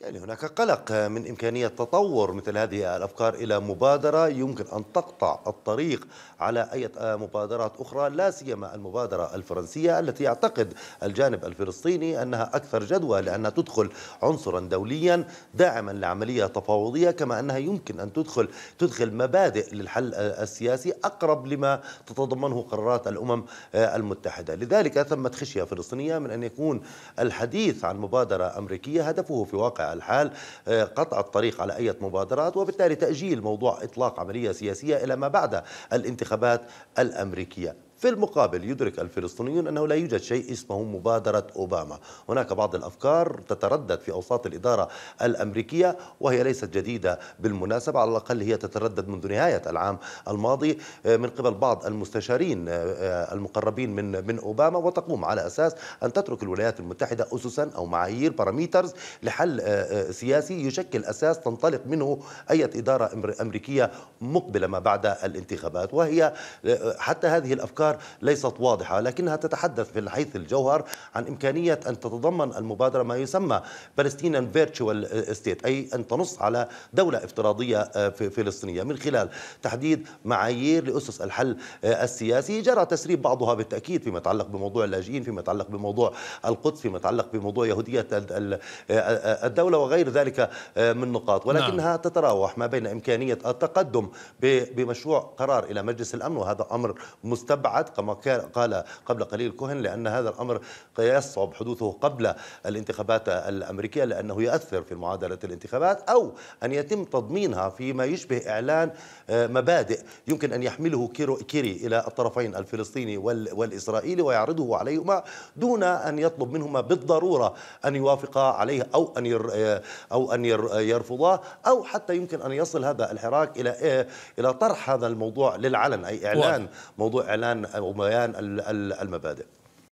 يعني هناك قلق من إمكانية تطور مثل هذه الأفكار إلى مبادرة يمكن أن تقطع الطريق على أي مبادرات أخرى لا سيما المبادرة الفرنسية التي يعتقد الجانب الفلسطيني أنها أكثر جدوى لأنها تدخل عنصرا دوليا داعما لعملية تفاوضية كما أنها يمكن أن تدخل تدخل مبادئ للحل السياسي أقرب لما تتضمنه قرارات الأمم المتحدة لذلك ثمة خشية فلسطينية من أن يكون الحديث عن مبادرة أمريكية هدفه في واقع الحال آه، قطع الطريق على أي مبادرات وبالتالي تأجيل موضوع إطلاق عملية سياسية إلى ما بعد الانتخابات الأمريكية في المقابل يدرك الفلسطينيون أنه لا يوجد شيء اسمه مبادرة أوباما هناك بعض الأفكار تتردد في أوساط الإدارة الأمريكية وهي ليست جديدة بالمناسبة على الأقل هي تتردد منذ نهاية العام الماضي آه، من قبل بعض المستشارين آه، آه، المقربين من من أوباما وتقوم على أساس أن تترك الولايات المتحدة أسسا أو معايير باراميترز لحل سياسي يشكل أساس تنطلق منه أي إدارة أمريكية مقبلة ما بعد الانتخابات وهي حتى هذه الأفكار القرار ليست واضحة لكنها تتحدث في حيث الجوهر عن إمكانية أن تتضمن المبادرة ما يسمى فلسطينا فيرتشوال ستيت أي أن تنص على دولة افتراضية آه، فلسطينية من خلال تحديد معايير لأسس الحل آه، السياسي جرى تسريب بعضها بالتأكيد فيما يتعلق بموضوع اللاجئين فيما يتعلق بموضوع القدس فيما يتعلق بموضوع يهودية آه، الدولة وغير ذلك من نقاط نعم. ولكنها نعم. تتراوح ما بين إمكانية التقدم بمشروع قرار إلى مجلس الأمن وهذا أمر مستبعد الساعات كما قال قبل قليل كوهن لأن هذا الأمر يصعب حدوثه قبل الانتخابات الأمريكية لأنه يؤثر في معادلة الانتخابات أو أن يتم تضمينها فيما يشبه إعلان آه، مبادئ يمكن أن يحمله كيرو كيري إلى الطرفين الفلسطيني والإسرائيلي ويعرضه عليهما دون أن يطلب منهما بالضرورة أن يوافقا عليه أو أن آه، أو أن آه، يرفضاه أو حتى يمكن أن يصل هذا الحراك إلى إيه؟ إلى طرح هذا الموضوع للعلن أي إعلان موضوع إعلان وبيان المبادئ